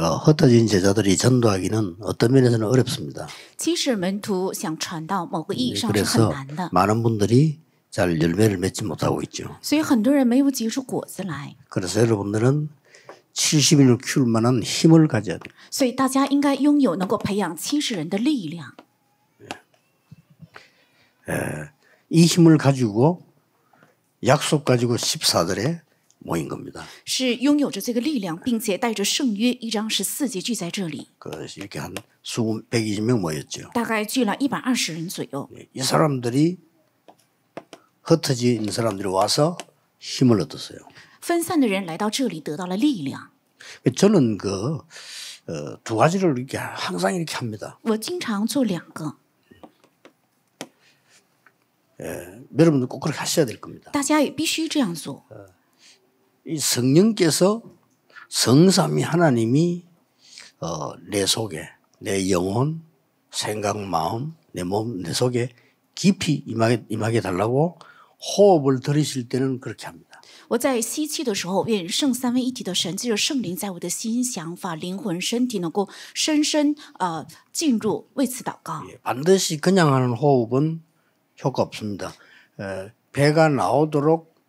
어, 흩어진 제자들이 전도하기는 어떤 면에서는 어렵습니다. 그래서 많은 분들이 잘 열매를 맺지 못하고 있죠. 그래서 여러분들은 70인을 키울 만한 힘을 가져야 돼요. 所以大이 힘을 가지고 약속 가지고 14절에 모인 겁니다. 是拥有着这个力量，并且带着圣约一章十四节聚在这里。그 이렇게 한 수백 120명 모였죠. 大概聚了一百二十人左右이 사람들이 흩어져 사람들이 와서 힘을 얻었어요. 分散的人来到这里得到了力量。 저는 그두 어, 가지를 이렇게 항상 이렇게 합니다. 我经常做两个。 예, 여러분들 꼭 그렇게 하셔야 될 겁니다. 大家也必须这样做。 어. 이 성령께서 성삼위 하나님이 어, 내 속에 내 영혼, 생각, 마음, 내 몸, 내 속에 깊이 임하게, 임하게 달라고 호흡을 들이실 때는 그렇게 합니다. 我在吸气的时候，愿圣三位一体的神，借着圣灵，在我的心、想法、灵魂、身体，能够深深呃进入，为此祷告。 반드시 그냥 하는 호흡은 효과 없습니다. 배가 나오도록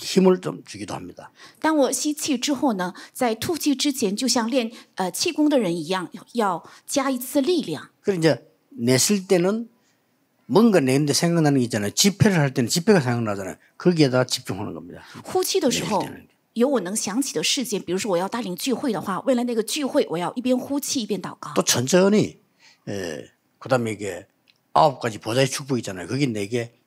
힘을 좀 주기도 합니다. 当我吸气之后呢，在吐气之前，就像练呃气功的人一样，要加一次力量。 그리고 이제 냈을 때는 뭔가 내는데 생각나는 게 있잖아요. 집회를 할 때는 집회가 생각나잖아요. 거기에다 집중하는 겁니다. 呼气的时候。有我能想起的事件，比如说我要带领聚会的话，为了那个聚会，我要一边呼气一边祷告。또 천천히, 에, 그다음에 이게 아홉 가지 보좌의 축복 있잖아요. 그게 내게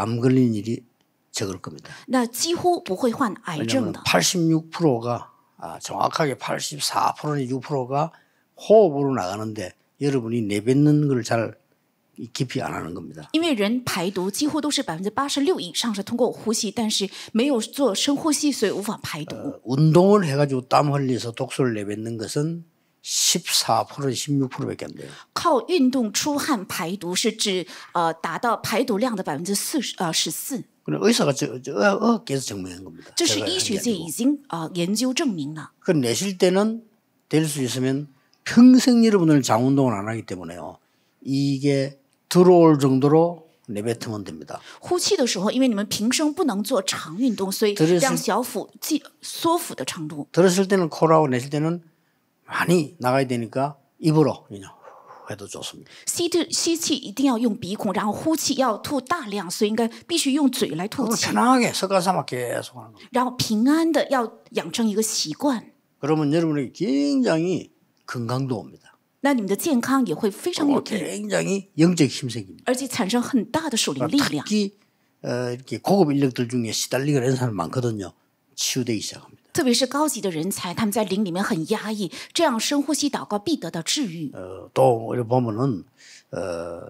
암 걸린 일이 적을 겁니다. 86%가 아, 정확하게 84%는 6%가 호흡으로 나가는데 여러분이 내뱉는 걸잘 깊이 안 하는 겁니다. 因为是通呼吸但是没有做深呼吸所以无法排毒 어, 운동을 해가지고 땀 흘려서 독소를 내뱉는 것은 14%에서 16%밖에 안 돼요. 靠运动出汗排毒是指呃达到排毒量的百分之四十呃十四。 그는 의사가 저, 저, 어, 어깨서 증명한 겁니다. 这是医学界已经呃研究证明了.그 내실 때는 될 수 있으면 평생 여러분을 장운동을 안 하기 때문에요. 이게 들어올 정도로 내뱉으면 됩니다. 呼气的时候,因为你们平生不能做长运动,所以让小腹缩腹的长度. 들었을 때는 코라고 내실 때는 많이 나가야 되니까 입으로 그냥 해도 좋습니다. 吸气吸气一定要用鼻孔，然后呼气要吐大量，所以应该必须用嘴来吐气。 편하게 습관 삼아 계속 하는 겁然后平安的要养成一个习惯， 그러면 여러분이 굉장히 건강도 옵니다. 那你们的健康也会非常有 굉장히 영적 힘 생깁니다. 而且产生很大的属灵力量。 특히 어, 이렇게 고급 인력들 중에 시달리고 이런 사람 많거든요. 치유되기 시작 特别是高级的人才，他们在灵里面很压抑，这样深呼吸祷告必得到治愈。 어, 또 우리 보면은 어,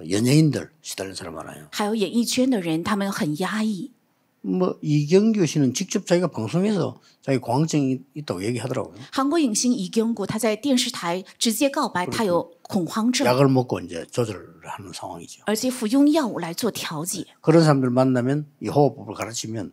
연예인들 시달린 사람 많아요. 还有演艺圈的人，他们很压抑。뭐 이경규 씨는 직접 자기가 방송에서 자기 광증이 있다고 얘기하더라고요. 韩国影星이경구他在电视台直接告白，他有恐慌症， 약을 먹고 이제 조절 하는 상황이죠. 而且服用药物来做调节。 그런 사람들 만나면 이 호흡법을 가르치면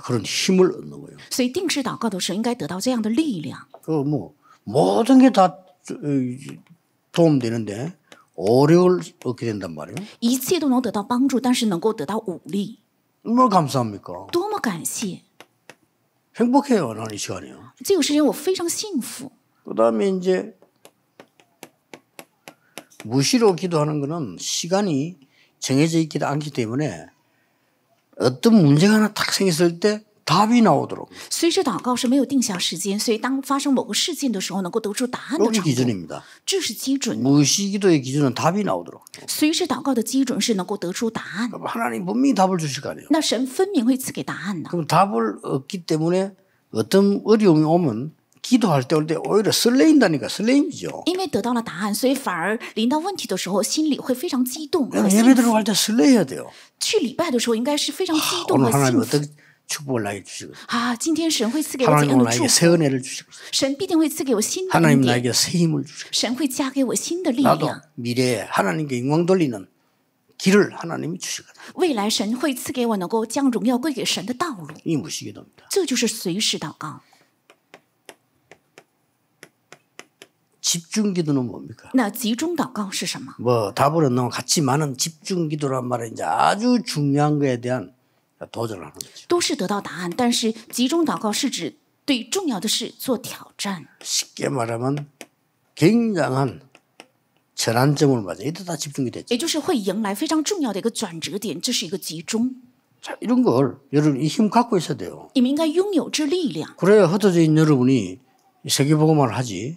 그런 힘을 얻는 거예요. 所以定时祷告的时应该得到这样的力量그뭐 모든 게다 어, 도움되는데 어려울 얻게 된단 말이에요. 一切都能得到帮助，但是能够得到武力.뭐 감사합니까? 多么感谢. 행복해요, 나는 이 시간이요. 这个时间我非常幸福.그 다음에 이제 무시로 기도하는 것은 시간이 정해져 있지 않기 때문에 어떤 문제가 하나 딱 생겼을 때 답이 나오도록. 随时祷告是没有定下时间，所以当发生某个事件的时候，能够得出答案的。这是 기준입니다. 这是基准. 무시기도의 기준은 답이 나오도록. 随时祷告的基准是能够得出答案. 하나님 분명히 답을 주실 거 아니에요. 那神分明会赐给答案的. 그럼 답을 얻기 때문에 어떤 어려움이 오면 기도할 때 올 때 오히려 설레인다니까 설레임이죠. 예배 들어갈 때 설레야 돼요. 去礼拜的时候应该是非常激动和오 하나님 幸福。어 축복을 나게 주시고 啊，今天神会赐给我怎 하나님 样 오늘 的祝 나에게 새 은혜를 주시고 神必定会赐给我新的 하나님 나에게 새 힘을 주시고 神会加给我新的力 나도 미래 하나님께 영광 돌리는 길을 하나님이 주시거든. 未来神会赐给我能够将荣耀归给神的道路，이 무시 기도입니다. 这就是随时祷告。 집중 기도는 뭡니까? 那集中祷告是什么?뭐 답을 안나 같지만은 집중 기도란 말은 이제 아주 중요한 거에 대한 도전 하는 거죠. 都是得到答案,但是集中祷告是指对重要的事做挑战. 쉽게 말하면 굉장한 전환점을 맞아. 이때 다 집중이 됐죠. 也就是会迎来非常重要的一个转折点,这是一个集中. 자, 이런 걸 여러분 이힘 갖고 있어야 돼요. 그래야 흩어져 있는 여러분이 세계복음화 하지.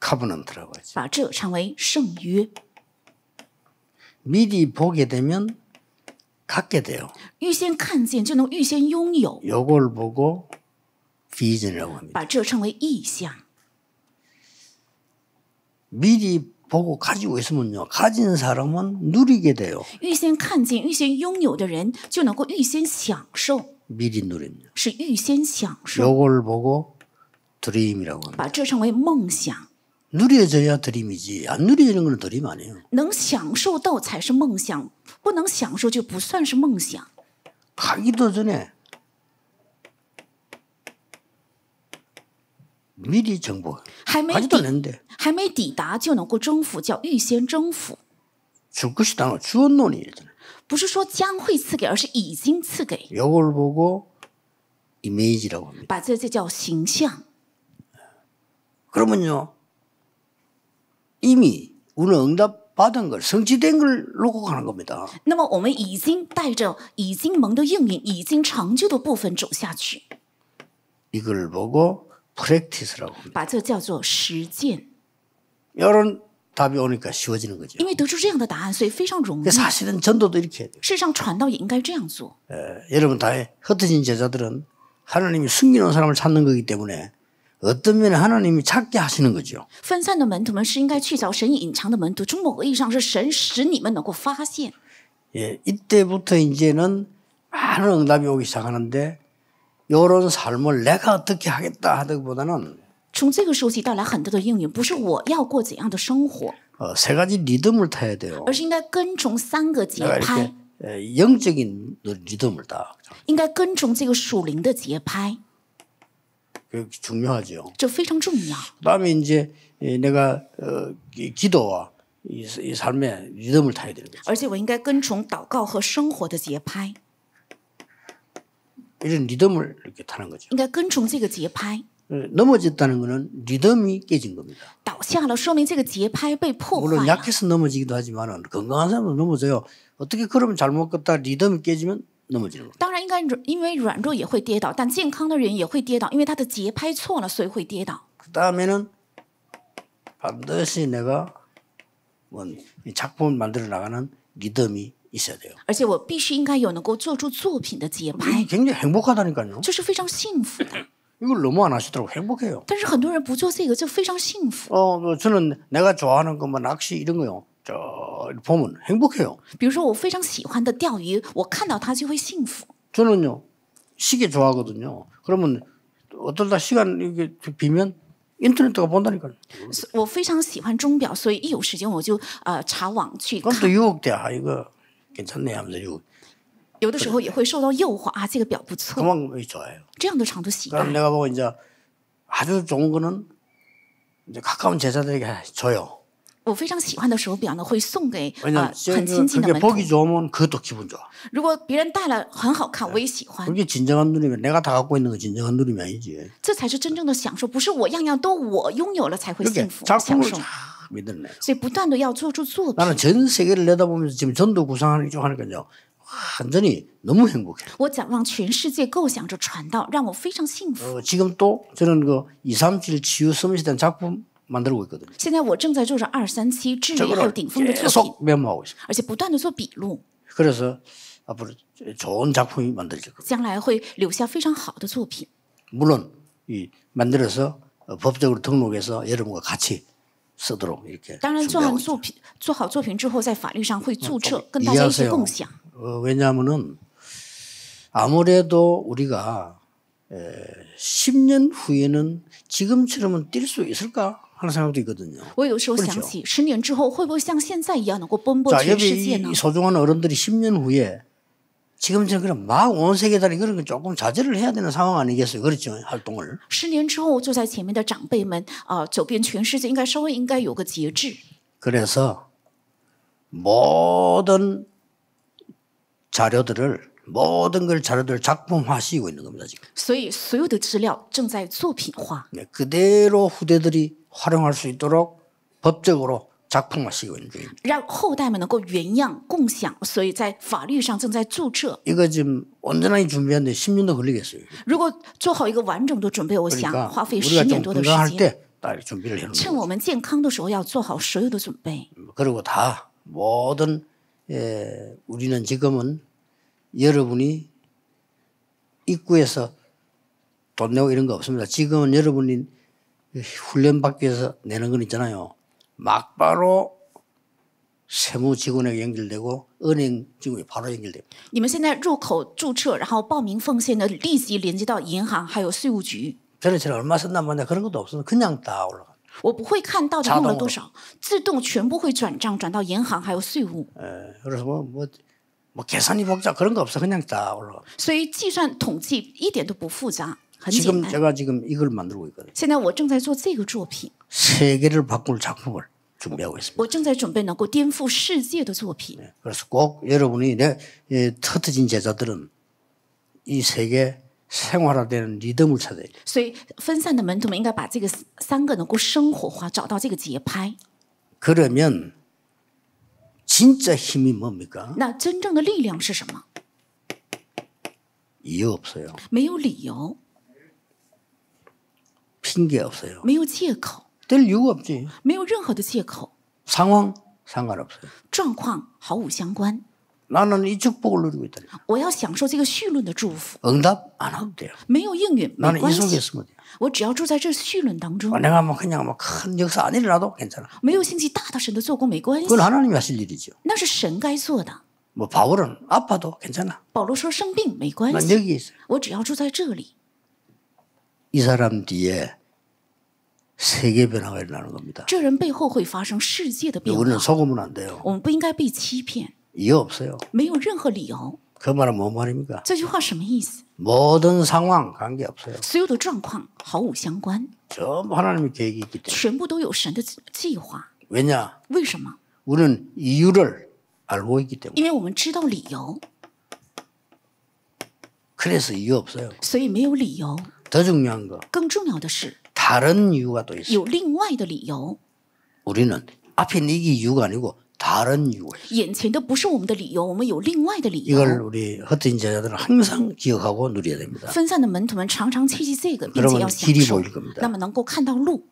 covenant라고 하죠. 把这称为圣约. 미리 보게 되면 갖게 돼요. 预先看见就能预先拥有. 요걸 보고 vision이라고 합니다. 把这称为意象. 미리 보고 가지고 있으면요. 가진 사람은 누리게 돼요. 预先看见,预先拥有的人就能够预先享受. 미리 누립니다. 是预先享受. 요걸 보고 드림이라고 합니다. 把这称为梦想. 누려져야 드림이지 안 누려지는 건 드림 아니에요. 能享受到才是梦想,不能享受就不算是梦想. 가기도 전에 미리 정보. 가지도 는데. 还没抵达就能够征服，叫预先征服。줄 것이다. 주었노니. 不是说将会赐给，而是已经赐给。 요걸 보고 이미지라고 합니다. 把这这叫形象。 그러면요. 이미 우리 응답 받은 걸 성취된 걸 놓고 가는 겁니다. 那么我们已经带着已经蒙的应允、已经成就的部分走下去。 이걸 보고 p r a c t i c e 라把这叫做实践。 이런 답이 오니까 쉬워지는 거죠. 因为得出这样的答案，所以非常容易。 사실은 전도도 이렇게 해야 돼요. 事实上，传道也应该这样做。 예, 여러분 다 흩어진 제자들은 하나님이 숨겨놓 사람을 찾는 거기 때문에 어떤 면에 하나님이 찾게 하시는 거죠. 分散的门徒们是应该去找神隐藏的门徒。中国意义上是神使你们能够发现。 예, 이때부터 이제는 많은 응답이 오기 시작하는데 이런 삶을 내가 어떻게 하겠다 하기보다는 从这个时候起到来很多的应用，不是我要过怎样的生活。 어, 세 가지 리듬을 타야 돼요. 而是应该跟从三个节拍。 영적인 리듬을 다. 应该跟从这个属灵的节拍。그 중요하죠. 그다음에 이제 내가 어, 기도와 이, 삶의 리듬을 타야 되는 거죠. 이런 리듬을 이렇게 타는 거죠. 넘어졌다는 것은 리듬이 깨진 겁니다. 물론 약해서 넘어지기도 하지만 건강한 사람도 넘어져요. 어떻게 그러면 잘못 걷다 리듬이 깨지면 当然，应该因为软弱也会跌倒，但健康的人也会跌倒，因为他的节拍错了，所以会跌倒。그다음에는반드시내가뭔작품을만들어나가는리듬이있어야돼요而且我必须应该有能够做出作品的节拍。굉장히행복하다니까요这是非常幸福的。이걸너무안하시더라고행복해요但是很多人不做这个就非常幸福。어저는내가좋아하는것만낚시이런거요저 보면 행복해요. 比如说我非常喜欢的钓鱼，我看到它就会幸福。 저는요 시계 좋아하거든요. 그러면 어떨다 시간 이게 비면 인터넷도 본다니까요. 我非常喜欢钟表，所以一有时间我就呃查网去看。 그럼 또 유혹돼 아 이거 괜찮네 하면서 유혹. 有的时候也会受到诱惑啊，这个表不错。这样的长度喜爱。그럼내가보고이제아주좋은거는이제가까운제자들에게줘요 我非常喜欢的手表呢，会送给啊、呃、很亲近的门徒。 보기 좋으면 그것도 기분 좋아. 如果别人带了很好看，我也喜欢。 그게 진정한 누림이 내가 다 갖고 있는 진정한 누림이 아니지. 这才是真正的享受，不是我样样都我拥有了才会幸福享受。 믿을래. 所以不断的做出作 나는 전 세계를 내다보면서 지금 전도 구상하는 쪽 하니까요. 완전히 너무 행복해. 我展望全世界，构想着传道，让我非常幸福。 어, 지금 또 저는 그237 치유 서밋이 작품 만들고 있거든요. 现在我正在做着二三期智力还有顶峰的作品而且不断的做笔录。 그래서 앞으로 좋은 작품이 만들어질 겁니다. 将来会留下非常好的作品。 물론 이 만들어서 법적으로 등록해서 여러분과 같이 쓰도록 이렇게. 当然，做完作品做好作品之后，在法律上会注册，跟大家一起共享。 어, 왜냐하면은 아무래도 우리가 에, 10년 후에는 지금처럼은 뛸 수 있을까? 하는 생각도 있거든요. 我有时候想起十年之后会不会像现在一样能够奔波全世界呢？ 소중한 어른들이 10년 후에 지금 저 그럼 막 온 세계다리 그런 건 조금 자제를 해야 되는 상황 아니겠어요? 그렇죠 활동을. 十年之后就在前面的长辈们啊走遍全世界应该稍微应该有个节制 그래서 모든 자료들을 모든 걸 자료들 작품화시키고 있는 겁니다 지금. 所以所有的资料正在作品化. 네, 그대로 후대들이 활용할 수 있도록 법적으로 작품화시키고 있는 중입니다. 让后代们能够原样共享，所以在法律上正在注册. 이거 지금 온전히 준비하는데 10년도 걸리겠어요. 如果做好一个完整的准备，我想花费十年多的时间。趁我们健康的时候要做好所有的准备. 그리고 다 모든 예, 우리는 지금은 여러분이 입구에서 돈 내고 이런 거 없습니다. 지금은 여러분이 훈련 받기 위해서 내는 건 있잖아요. 막바로 세무 직원에 연결되고 은행 직원이 바로 연결됩니다. 你们现在入口注册，然后报名奉献的利息连接到银行还有税务局。 저는 제가 얼마 썼나 뭐냐 그런 것도 없어서 그냥 다 올라가. 我不会看到底用了多少，自动全部会转账转到银行还有税务。呃，그래서뭐 뭐뭐 계산이 복잡 그런 거 없어 그냥 다 올라가. 所以计算统计一点都不复杂，很 지금 제가 지금 이걸 만들고 있거든. 요 现在我正在做这个作品。세계를 바꿀 작품을 준비하고 있습니다. 我正在准备能够颠覆世界的作品。 네, 그래서 꼭 여러분이 내 예, 터트진 제자들은 이 세계 생활화되는 리듬을 찾아야 돼. 所以分散的门徒们应该把这个三个能够生活化，找到这个节拍。 그러면 진짜 힘이 뭡니까? 那真正的力量是什么？ 이유 없어요. 没有理由， 핑계 없어요. 没有借口，될 이유 없지. 没有任何的借口，상황 상관없어요. 状况毫无相关。 나는 이 축복을 누리고 있다. 我要享受这个绪论的祝福。응답 안 하도 돼요. 没有应允, 나는 이 속에 있으면 돼我只要住在这绪论当中. 내가 뭐 그냥 뭐 큰 역사 안 일어나도 괜찮아. 没有兴起大的神的做工没关系. 그건 하나님 하실 일이죠. 那是神该做的.뭐 바울은 아파도 괜찮아. 保罗说生病没关系.난 여기 있어. 我只要住在这里.이 사람 뒤에 세계 변화가 일어나는 겁니다. 这人背后会发生世界的变化.우리는 속으면 안 돼요. 我们不应该被欺骗. 이유 없어요. 没有任何理由.그 말은 뭔 말입니까? 这句话什么意思? 모든 상황 관계 없어요. 所有的状况毫无相关. 전부 하나님의 계획이 기 때문에. 全部都有神的计划. 왜냐? 为什么? 우리는 이유를 알고 있기 때문에. 因为我们知道理由. 그래서 이유 없어요. 所以没有理由.더 중요한 거. 更重要的是. 다른 이유가 또 있어요. 有另外的理由. 우리는 앞에 이게 이유가 아니고 다른 이유. 眼前的不是我们的理由，我们有另外的理由。 이걸 우리 허튼 제자들은 항상 기억하고 누려야 됩니다. 分散的门徒们常常切记这个，并且要 길이 보일 겁니다. 那么能够看到路。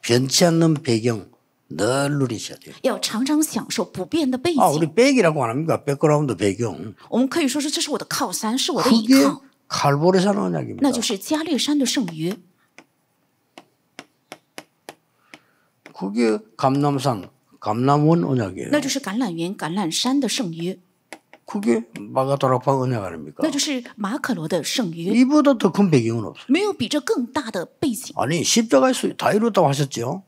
변치 않는 배경 늘 누리셔야 돼요. 要常常享受不变的背景。 아, 우리 백이라고 안 합니까? 백그라운드 배경. 我们可以说是这是我的靠山，是我的依靠。 그게 갈보리산 언약입니다. 那就是加略山的圣约。 그게 감람산 감람원 언약이에요. 那就是橄榄园橄榄山的圣约。 그게 마가도라파 언약 아닙니까? 那就是马可罗的圣约。 이보다 더 큰 배경은 없어요. 没有比这更大的背景。 아니 십자가에서 다 이뤘다고 하셨죠?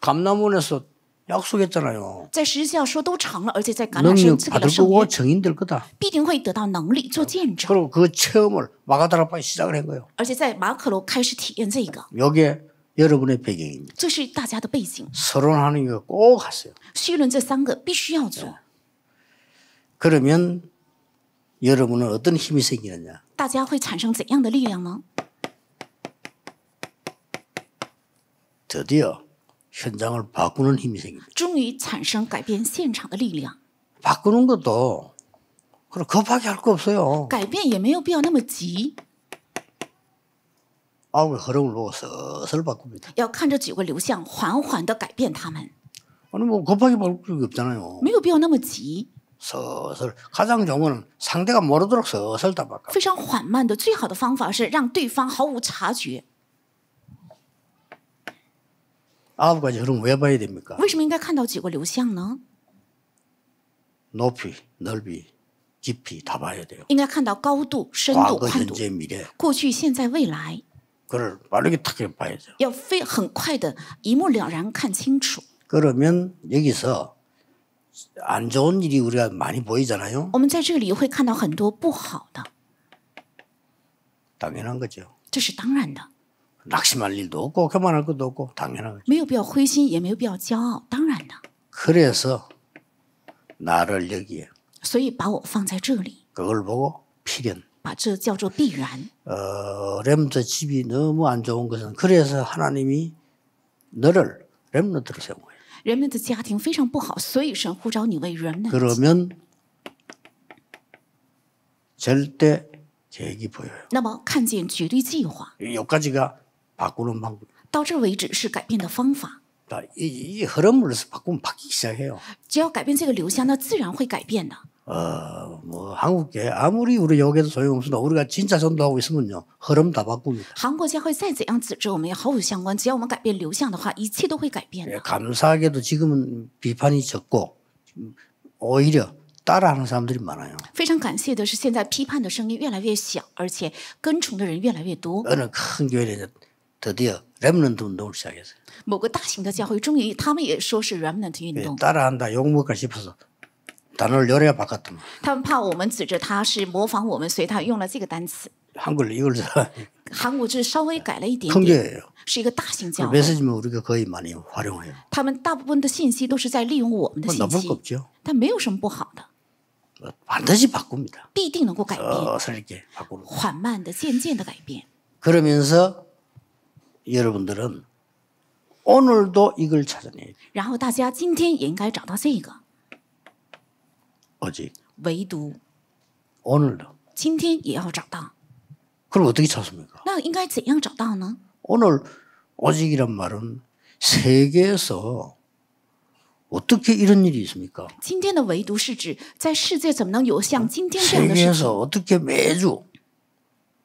감람원에서 약속했잖아요. 在十字架说都成了，而且在橄榄山 받을 거고 정인될 거다. 必定会得到能力做见证. 그리고 그 체험을 마가다라파 시작을 한 거예요. 而且在马可罗开始体验这个. 여기에 여러분의 배경입니다. 这是 서론하는 거 꼭 하세요. 绪论这三个必须要做. 그러면 여러분은 어떤 힘이 생기느냐? 大家会产生怎样的力量呢? 드디어 현장을 바꾸는 힘이 생깁니다. 终于产生改变现场的力量. 바꾸는 것도 그럼 급하게 할 거 없어요. 改变也没有必要那么急. 按卫合众路서서바꿉니다要看这九个流向，缓缓的改变他们。아니뭐급하게바꿀필요가없잖아요没有必要那么急。서서가장좋은건상대가모르도록서서다바꿔非常缓慢的，最好的方法是让对方毫无察觉。아홉가지흐름왜봐야됩니까为什么应该看到几个流向呢？높이넓이깊이다봐야돼요应该看到高度、深度、宽度、过去、现在、未来。 그걸 빠르게 탁 봐야죠. 要非很快的一目了然看清楚. 그러면 여기서 안 좋은 일이 우리가 많이 보이잖아요. 我们在这里会看到很多不好的. 당연한 거죠. 这是当然的. 낙심할 일도 없고 교만할 것도 없고 당연한 거죠. 没有必要灰心，也没有必要骄傲，当然的. 그래서 나를 여기에. 所以把我放在这里. 그걸 보고 필연. 把这叫做必然。 어, 렘트 집이 너무 안 좋은 것은 그래서 하나님이 너를 렘트로 세운 거예요. 人们的家庭非常不好，所以神呼召你为人们。 그러면 절대 계획이 보여요. 那么看见绝对计划 여기까지가 바꾸는 방법. 到这为改变的方法 이, 이흐름으로 바꾸면 바뀌기 시작해요.只要改变这个流向，那自然会改变的。 어, 뭐, 한국에 아무리 우리 여기에도 소용없습니다. 우리가 진짜 전도하고 있으면요. 흐름 다 바꿉니다. 한국教会再怎样指着我们要好好相关只要我们改变流向的话一切都会改变 예, 감사하게도 지금은 비판이 적고 오히려 따라하는 사람들이 많아요. 非常感谢的是现在批判的声音越来越小而且跟从的人越来越多 어느 큰 교회에 드디어 렘넌트 운동을 시작했어요. 某个大型的教会终于他们也说是 remnant 运动 예, 따라한다 욕먹을까 싶어서 他们怕我们指着他是模仿我们，所以他用了这个单词。韩国语是稍微改了一点点，是一个大型教会。他们大部分的信息都是在利用我们的信息，但没有什么不好的。必定能够改变，缓慢的、渐渐的改变。그러면서여러분들은오늘도이걸찾아내然后大家今天也应该找到这个。 어지 唯独 오늘도 今天也要找到。 그걸 어떻게 찾습니까? 那应该怎样找到呢？ 오늘 오직이란 말은 세계에서 어떻게 이런 일이 있습니까? 今天的唯独是指在世界怎么能有像今天这样的事情？ 세계에서 어떻게 매주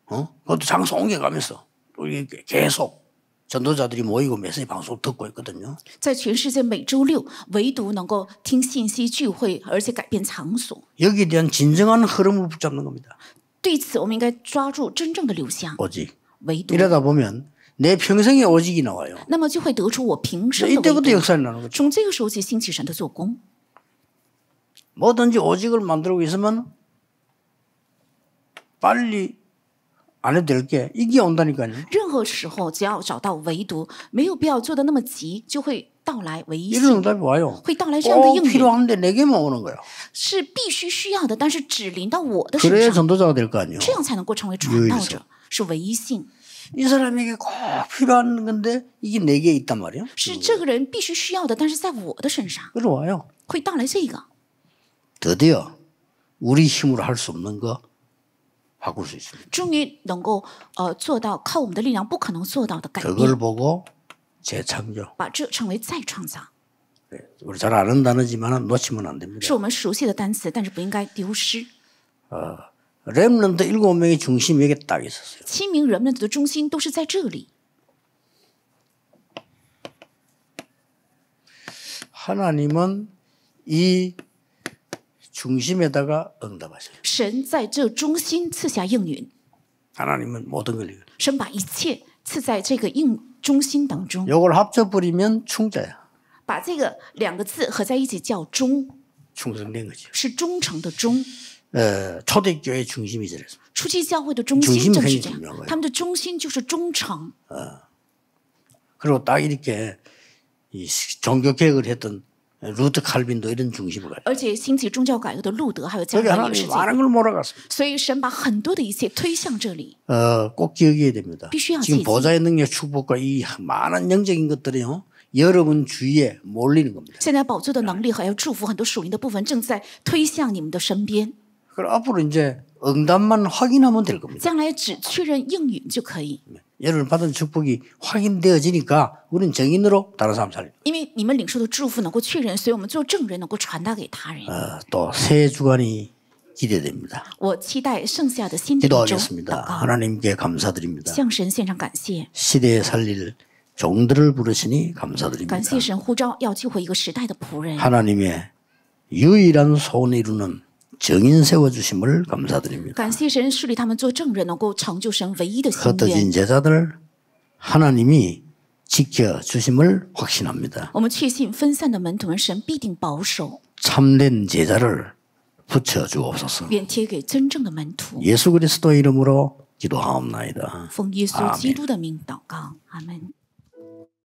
어? 그것도 장소 옮겨가면서 우리 계속 전도자들이 모이고 메시 방송을 듣고 있거든요. 在全世界每周六唯独能够听信息聚会，而且改变场所。여기 대한 진정한 흐름을 붙잡는 겁니다. 对此，我们应该抓住真正的流向。 오직. 唯独。 이러다 보면 내 평생의 오직이 나와요. 那么就会得出我平生的 이때부터 역사를 나는 거죠. 从这个时候起兴起神的做工。 뭐든지 오직을 만들고 있으면 빨리 안 해도 될게 이게 온다니까요. 任何时候只要找到唯独没有必要做的那么急就会 이런 응답이 와요. 꼭 필요한데 내게만 오는 거예요. 그래야 전도자가 될 거 아니에요. 유일성. 이 사람에게 꼭 필요한 건데 이게 내게 있단 말이에요. 그래 와요. 드디어 우리 힘으로 할 수 없는 거 바꿀 수 있습니다. 终于能够呃做到靠我们的力量不可能做到的改变。 그걸 보고 재창조. 把这称为再创造。 네, 우리 잘 아는 단어지만 놓치면 안 됩니다. 是我们熟悉的单词，但是不应该丢失。 어, 렘넌트 일곱 명의 중심이 여기 딱 있었어요. 7名 렘넌트 的中心都在这里 하나님은 이 중심에다가 응답하세神在这中心赐下应允. 하나님은 모든 걸 이거. 神把一切赐在这个应中心当中. 요걸 합쳐 버리면 충자야. 把这个两个字合在一起叫忠. 충성된 거죠. 是忠诚的忠. 어, 초대교회 중심이잖아요. 초대教会的中心正是这样，他们的中心就是忠诚。 어. 그리고 딱 이렇게 이 종교 개혁을 했던 루트 칼빈도 이런 중심으로 가요. 而且兴起宗教改革的路德还有加尔文所以神把很多的一切推向这里.꼭 기억해야 됩니다. 지금 보좌의 능력 축복과 이 많은 영적인 것들이요. 여러분 주위에 몰리는 겁니다. 现在宝座的能力还有祝福很多属灵的部分正在推向你们的身边.그 앞으로 이제 응답만 확인하면 될 겁니다. 将来只确认应允就可以. 네. 여러분 받은 축복이 확인되어지니까 우리는 증인으로 다른 사람 살려. 因为你们또새 주간이 기대됩니다. 기도하겠습니다. 하나님께 감사드립니다. 시대에 살릴 종들을 부르시니 감사드립니다. 하나님의 유일한 소원 이루는 증인 세워 주심을 감사드립니다. 感谢神势他们做证人能够成就神唯一的心愿 제자들 하나님이 지켜 주심을 확신합니다. 我们确信分散的门徒们，神必定保守。 참된 제자를 붙여 주옵소서. 예수 그리스도 이름으로 기도하옵나이다. 奉耶稣基